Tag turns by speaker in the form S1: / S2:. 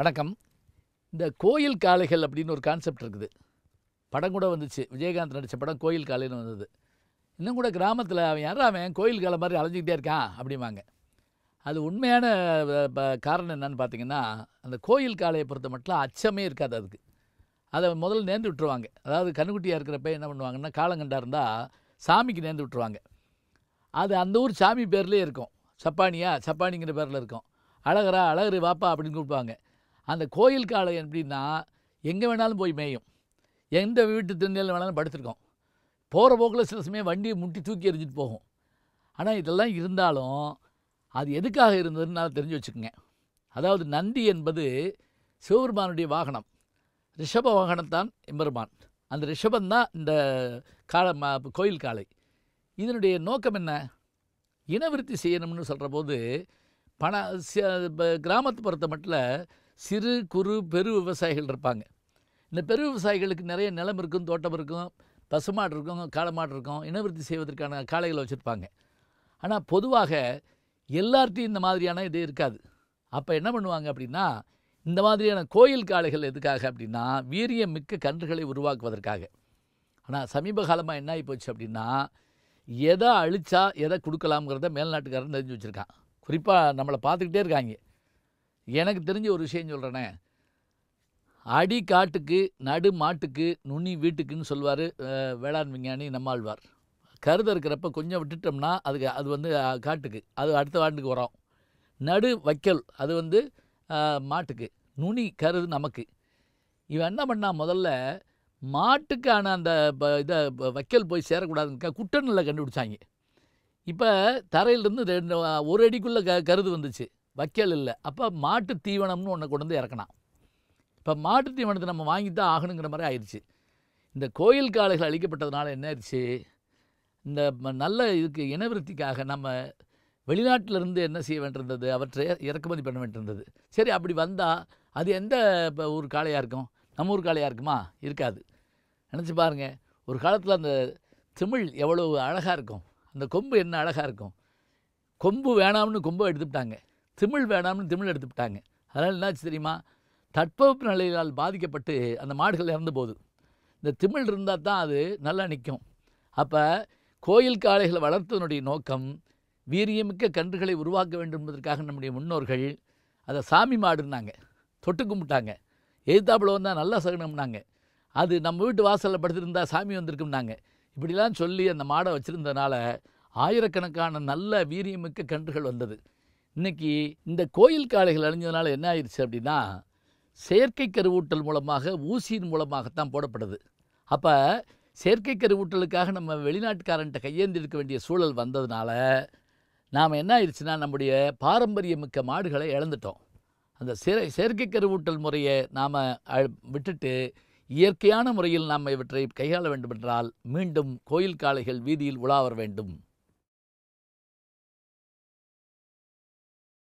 S1: வணக்கம் இந்த கோயில் காளைகள் அப்படின்னு ஒரு கான்செப்ட் இருக்குது படம் கூட வந்துச்சு விஜயகாந்த் நடித்த படம் கோயில் காளைன்னு வந்தது இன்னும் கூட கிராமத்தில் அவன் யாரும் அவன் கோயில் காலை மாதிரி அலைஞ்சிக்கிட்டே இருக்கான் அப்படிம்பாங்க அது உண்மையான காரணம் என்னன்னு பார்த்தீங்கன்னா அந்த கோயில் காளையை பொறுத்த மட்டும் அச்சமே இருக்காது அதுக்கு அதை முதல்ல நேர்ந்து விட்டுருவாங்க அதாவது கண்ணுக்குட்டியாக இருக்கிறப்ப என்ன பண்ணுவாங்கன்னா காலங்கண்டா இருந்தால் சாமிக்கு நேர்ந்து விட்டுருவாங்க அது அந்த ஊர் சாமி பேர்லேயே இருக்கும் சப்பானியா சப்பானிங்கிற பேரில் இருக்கும் அழகரா அழகரு வாப்பா அப்படின்னு கூப்பிடுவாங்க அந்த கோயில் காளை எப்படின்னா எங்கே வேணாலும் போய் மேயும் எந்த வீட்டு திருநெல் வேணாலும் படுத்துருக்கோம் போகிற போக்கில் சில சமயம் வண்டியை முட்டி தூக்கி எறிஞ்சிட்டு போகும் ஆனால் இதெல்லாம் இருந்தாலும் அது எதுக்காக இருந்ததுன்னு தெரிஞ்சு வச்சுக்கோங்க அதாவது நந்தி என்பது சிவபெருமானுடைய வாகனம் ரிஷப வாகனத்தான் எம்பெருமான் அந்த ரிஷபம் தான் இந்த கால கோயில் காலை இதனுடைய நோக்கம் என்ன இனவிருத்தி செய்யணும்னு சொல்கிற போது பண கிராமத்து பொறுத்த மட்டும் சிறு குறு பெரு விவசாயிகள் இருப்பாங்க இந்த பெரு விவசாயிகளுக்கு நிறைய நிலம் இருக்கும் தோட்டம் இருக்கும் பசுமாடு இருக்கும் காளமாடு இருக்கும் இனவிருத்தி செய்வதற்கான காளைகளை வச்சுருப்பாங்க ஆனால் பொதுவாக எல்லார்ட்டையும் இந்த மாதிரியான இது இருக்காது அப்போ என்ன பண்ணுவாங்க அப்படின்னா இந்த மாதிரியான கோயில் காளைகள் எதுக்காக அப்படின்னா வீரியம் மிக்க கன்றுகளை உருவாக்குவதற்காக ஆனால் சமீப காலமாக என்ன ஆகி போச்சு அப்படின்னா எதை அழித்தா எதை கொடுக்கலாம்ங்கிறத மேல்நாட்டுக்காரன் தெரிஞ்சு வச்சுருக்கான் குறிப்பாக நம்மளை பார்த்துக்கிட்டே இருக்காங்க எனக்கு தெரிஞ்ச ஒரு விஷயம் சொல்கிறேனே அடி காட்டுக்கு நடு மாட்டுக்கு நுனி வீட்டுக்குன்னு சொல்வார் வேளாண் விஞ்ஞானி நம்மாழ்வார் கருத இருக்கிறப்ப கொஞ்சம் விட்டுட்டோம்னா அதுக்கு அது வந்து காட்டுக்கு அது அடுத்த ஆண்டுக்கு வரும் நடு வைக்கல் அது வந்து மாட்டுக்கு நுனி கருது நமக்கு இவன் என்ன பண்ணா முதல்ல மாட்டுக்கான அந்த இதை வைக்கல் போய் சேரக்கூடாதுன்னு குட்டனில் கண்டுபிடிச்சாங்க இப்போ தரையிலிருந்து ரெண்டு ஒரு அடிக்குள்ளே க கருது வந்துச்சு வக்கல் இல்லை அப்போ மாட்டு தீவனம்னு ஒன்று கொண்டு வந்து இறக்கணும் இப்போ மாட்டு தீவனத்தை நம்ம வாங்கி தான் ஆகணுங்கிற மாதிரி ஆயிடுச்சு இந்த கோயில் காளைகள் அழிக்கப்பட்டதுனால என்ன ஆயிடுச்சு இந்த நல்ல இதுக்கு இனவிருத்திக்காக நம்ம வெளிநாட்டிலிருந்து என்ன செய்ய வேண்டியிருந்தது அவற்றை இறக்குமதி பண்ண வேண்டியிருந்தது சரி அப்படி வந்தால் அது எந்த இப்போ ஊர் காளையாக இருக்கும் நம்ம ஊர் காளையாக இருக்குமா இருக்காது நினச்சி பாருங்கள் ஒரு காலத்தில் அந்த தமிழ் எவ்வளோ அழகாக இருக்கும் அந்த கொம்பு என்ன அழகாக இருக்கும் கொம்பு வேணாம்னு கொம்பை எடுத்துட்டாங்க திமிழ் வேணாம்னு திமிழ் எடுத்து விட்டாங்க அதனால் என்னாச்சு தெரியுமா தட்பவெப்ப நிலையால் பாதிக்கப்பட்டு அந்த மாடுகள் இறந்து போகுது இந்த திமிழ் இருந்தால் தான் அது நல்லா நிற்கும் அப்போ கோயில் காளைகளை வளர்த்ததனுடைய நோக்கம் வீரியமிக்க கன்றுகளை உருவாக்க வேண்டும் என்பதற்காக நம்முடைய முன்னோர்கள் அதை சாமி மாடுனாங்க தொட்டு கும்பிட்டாங்க எதிர்த்தாப்புல வந்தால் நல்லா சகனம்னாங்க அது நம்ம வீட்டு வாசலில் படுத்திருந்தால் சாமி வந்திருக்கும்னாங்க இப்படிலாம் சொல்லி அந்த மாடை வச்சுருந்ததுனால ஆயிரக்கணக்கான நல்ல வீரியமிக்க கன்றுகள் வந்தது இன்றைக்கி இந்த கோயில் காளைகள் அழிஞ்சதுனால என்ன ஆயிடுச்சு அப்படின்னா செயற்கை கருவூட்டல் மூலமாக ஊசியின் மூலமாகத்தான் போடப்படுது அப்போ செயற்கை கருவூட்டலுக்காக நம்ம வெளிநாட்டுக்காரன்ட்ட கையேந்தி இருக்க வேண்டிய சூழல் வந்ததுனால நாம் என்ன ஆயிடுச்சுன்னா நம்முடைய பாரம்பரியமிக்க மாடுகளை இழந்துட்டோம் அந்த சிறை செயற்கை கருவூட்டல் முறையை நாம் விட்டுட்டு இயற்கையான முறையில் நாம் இவற்றை கையாள வேண்டுமென்றால் மீண்டும் கோயில் காளைகள் வீதியில் உலாவர வேண்டும்